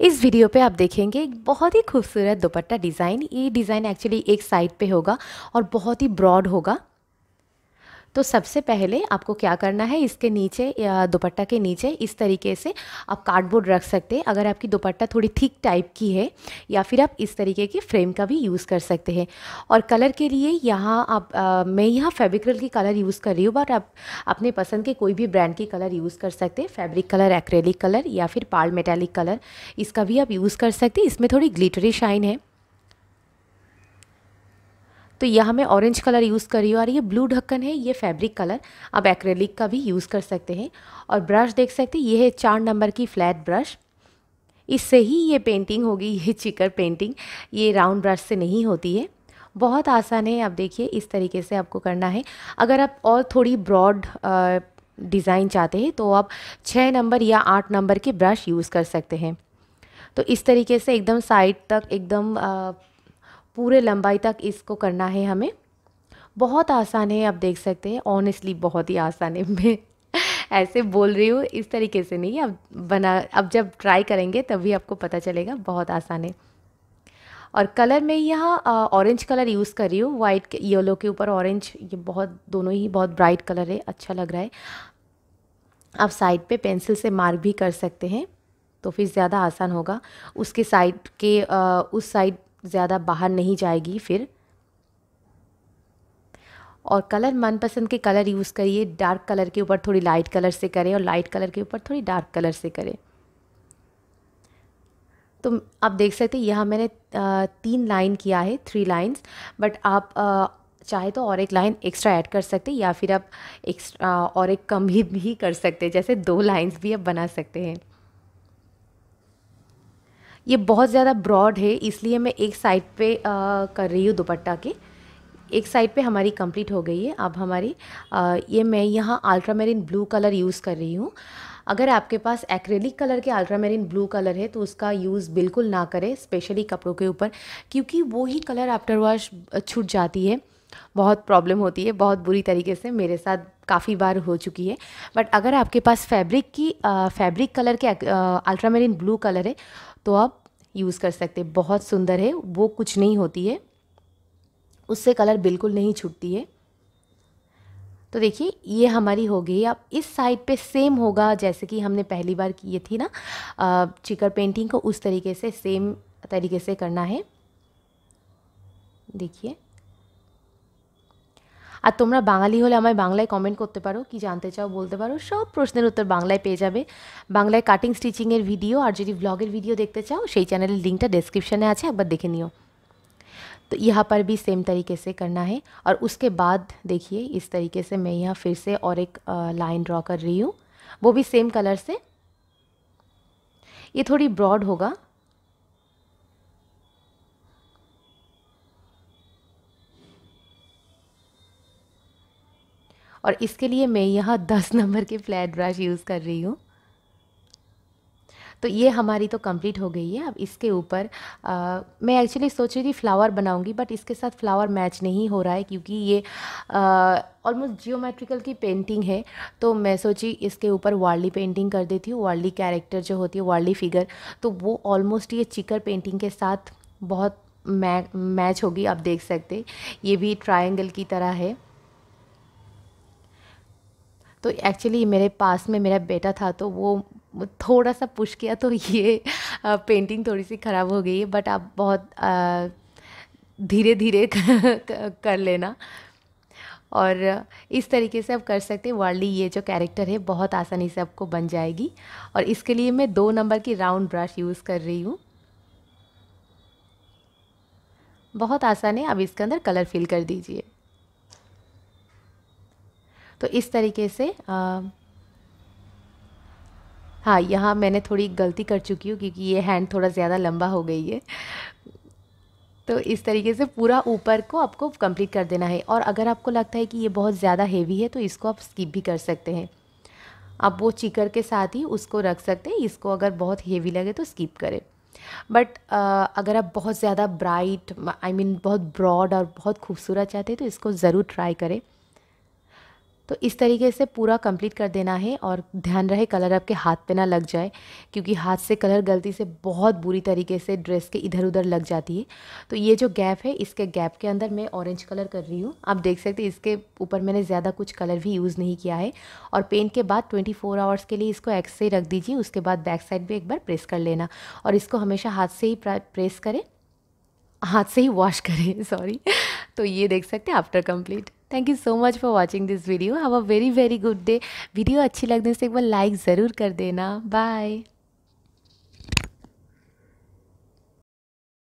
इस वीडियो पे आप देखेंगे एक बहुत ही खूबसूरत दुपट्टा डिज़ाइन ये डिज़ाइन एक्चुअली एक साइड पे होगा और बहुत ही ब्रॉड होगा तो सबसे पहले आपको क्या करना है इसके नीचे या दुपट्टा के नीचे इस तरीके से आप कार्डबोर्ड रख सकते हैं अगर आपकी दुपट्टा थोड़ी थिक टाइप की है या फिर आप इस तरीके के फ्रेम का भी यूज़ कर सकते हैं और कलर के लिए यहाँ आप आ, मैं यहाँ फेब्रिकल की कलर यूज़ कर रही हूँ बट आप अपने पसंद के कोई भी ब्रांड की कलर यूज़ कर सकते हैं फैब्रिक कलर एक्रेलिक कलर या फिर पाल मेटेलिक कलर इसका भी आप यूज़ कर सकते हैं इसमें थोड़ी ग्लिटरी शाइन है तो यहाँ मैं ऑरेंज कलर यूज़ कर रही हूँ और ये ब्लू ढक्कन है ये फैब्रिक कलर आप एक्रेलिक का भी यूज़ कर सकते हैं और ब्रश देख सकते हैं ये है चार नंबर की फ्लैट ब्रश इससे ही ये पेंटिंग होगी ये चिकर पेंटिंग ये राउंड ब्रश से नहीं होती है बहुत आसान है आप देखिए इस तरीके से आपको करना है अगर आप और थोड़ी ब्रॉड डिज़ाइन चाहते हैं तो आप छः नंबर या आठ नंबर के ब्रश यूज़ कर सकते हैं तो इस तरीके से एकदम साइड तक एकदम आ, पूरे लंबाई तक इसको करना है हमें बहुत आसान है आप देख सकते हैं ऑनेस्टली बहुत ही आसान है मैं ऐसे बोल रही हूँ इस तरीके से नहीं अब बना अब जब ट्राई करेंगे तभी आपको पता चलेगा बहुत आसान है और कलर में यहाँ ऑरेंज कलर यूज़ कर रही हूँ वाइट येलो के ऊपर ऑरेंज ये बहुत दोनों ही बहुत ब्राइट कलर है अच्छा लग रहा है आप साइड पे पेंसिल से मार्क भी कर सकते हैं तो फिर ज़्यादा आसान होगा उसके साइड के आ, उस साइड ज़्यादा बाहर नहीं जाएगी फिर और कलर मनपसंद के कलर यूज़ करिए डार्क कलर के ऊपर थोड़ी लाइट कलर से करें और लाइट कलर के ऊपर थोड़ी डार्क कलर से करें तो आप देख सकते हैं यहाँ मैंने तीन लाइन किया है थ्री लाइंस बट आप चाहे तो और एक लाइन एक्स्ट्रा ऐड कर सकते या फिर आप एक्स्ट्रा और एक कम ही भी कर सकते जैसे दो लाइंस भी आप बना सकते हैं ये बहुत ज़्यादा ब्रॉड है इसलिए मैं एक साइड पे आ, कर रही हूँ दुपट्टा के एक साइड पे हमारी कंप्लीट हो गई है अब हमारी आ, ये मैं यहाँ अल्ट्रामेरिन ब्लू कलर यूज़ कर रही हूँ अगर आपके पास एक्रेलिक कलर के अल्ट्रामेरिन ब्लू कलर है तो उसका यूज़ बिल्कुल ना करें स्पेशली कपड़ों के ऊपर क्योंकि वो ही कलर आफ्टर वॉश छूट जाती है बहुत प्रॉब्लम होती है बहुत बुरी तरीके से मेरे साथ काफ़ी बार हो चुकी है बट अगर आपके पास फैब्रिक की फैब्रिक कलर के अल्ट्रामेरिन ब्लू कलर है तो आप यूज़ कर सकते हैं बहुत सुंदर है वो कुछ नहीं होती है उससे कलर बिल्कुल नहीं छूटती है तो देखिए ये हमारी हो गई अब इस साइड पे सेम होगा जैसे कि हमने पहली बार की थी ना चिकर पेंटिंग को उस तरीके से सेम तरीके से करना है देखिए 아 তোমরা বাঙালি হলে আমায় বাংলায় কমেন্ট করতে পারো কি জানতে চাও বলতে পারো সব প্রশ্ন উত্তর বাংলায় পেয়ে যাবে বাংলায় কাটিং স্টিচিং এর ভিডিও আর যদি ব্লগ এর ভিডিও দেখতে চাও সেই চ্যানেলের লিংকটা ডেসক্রিপশনে আছে একবার দেখে নিও তো यहां पर भी सेम तरीके से करना है और उसके बाद देखिए इस तरीके से मैं यहां फिर से और एक लाइन ड्रा कर रही हूं वो भी सेम कलर से ये थोड़ी ब्रॉड होगा और इसके लिए मैं यह दस नंबर के फ्लैट ब्रश यूज़ कर रही हूँ तो ये हमारी तो कंप्लीट हो गई है अब इसके ऊपर मैं एक्चुअली सोच रही थी फ्लावर बनाऊंगी बट इसके साथ फ्लावर मैच नहीं हो रहा है क्योंकि ये ऑलमोस्ट जियोमेट्रिकल की पेंटिंग है तो मैं सोची इसके ऊपर वार्ली पेंटिंग कर देती हूँ वार्ली कैरेक्टर जो होती है वार्ली फिगर तो वो ऑलमोस्ट ये चिकर पेंटिंग के साथ बहुत मैच होगी आप देख सकते ये भी ट्राइंगल की तरह है तो एक्चुअली मेरे पास में मेरा बेटा था तो वो थोड़ा सा पुश किया तो ये पेंटिंग थोड़ी सी ख़राब हो गई है बट आप बहुत धीरे धीरे कर लेना और इस तरीके से आप कर सकते हैं वर्ली ये जो कैरेक्टर है बहुत आसानी से आपको बन जाएगी और इसके लिए मैं दो नंबर की राउंड ब्रश यूज़ कर रही हूँ बहुत आसान है आप इसके अंदर कलर फिल कर दीजिए तो इस तरीके से आ, हाँ यहाँ मैंने थोड़ी गलती कर चुकी हूँ क्योंकि ये हैंड थोड़ा ज़्यादा लंबा हो गई है तो इस तरीके से पूरा ऊपर को आपको कंप्लीट कर देना है और अगर आपको लगता है कि ये बहुत ज़्यादा हेवी है तो इसको आप स्किप भी कर सकते हैं आप वो चिकर के साथ ही उसको रख सकते हैं इसको अगर बहुत हेवी लगे तो स्किप करें बट अगर आप बहुत ज़्यादा ब्राइट आई मीन बहुत ब्रॉड और बहुत खूबसूरत चाहते हैं तो इसको ज़रूर ट्राई करें तो इस तरीके से पूरा कंप्लीट कर देना है और ध्यान रहे कलर आपके हाथ पे ना लग जाए क्योंकि हाथ से कलर गलती से बहुत बुरी तरीके से ड्रेस के इधर उधर लग जाती है तो ये जो गैप है इसके गैप के अंदर मैं ऑरेंज कलर कर रही हूँ आप देख सकते हैं इसके ऊपर मैंने ज़्यादा कुछ कलर भी यूज़ नहीं किया है और पेंट के बाद ट्वेंटी फोर आवर्स के लिए इसको एक्स से रख दीजिए उसके बाद बैक साइड भी एक बार प्रेस कर लेना और इसको हमेशा हाथ से ही प्रेस करें हाथ से ही वॉश करें सॉरी तो ये देख सकते हैं after complete thank you so much for watching this video have a very very good day video अच्छी लगने से एक बार लाइक ज़रूर कर देना बाय